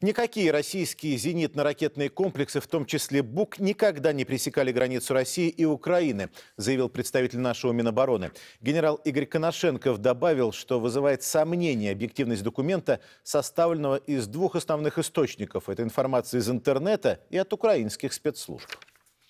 Никакие российские зенитно-ракетные комплексы, в том числе БУК, никогда не пресекали границу России и Украины, заявил представитель нашего Минобороны. Генерал Игорь Коношенков добавил, что вызывает сомнение объективность документа, составленного из двух основных источников. Это информация из интернета и от украинских спецслужб.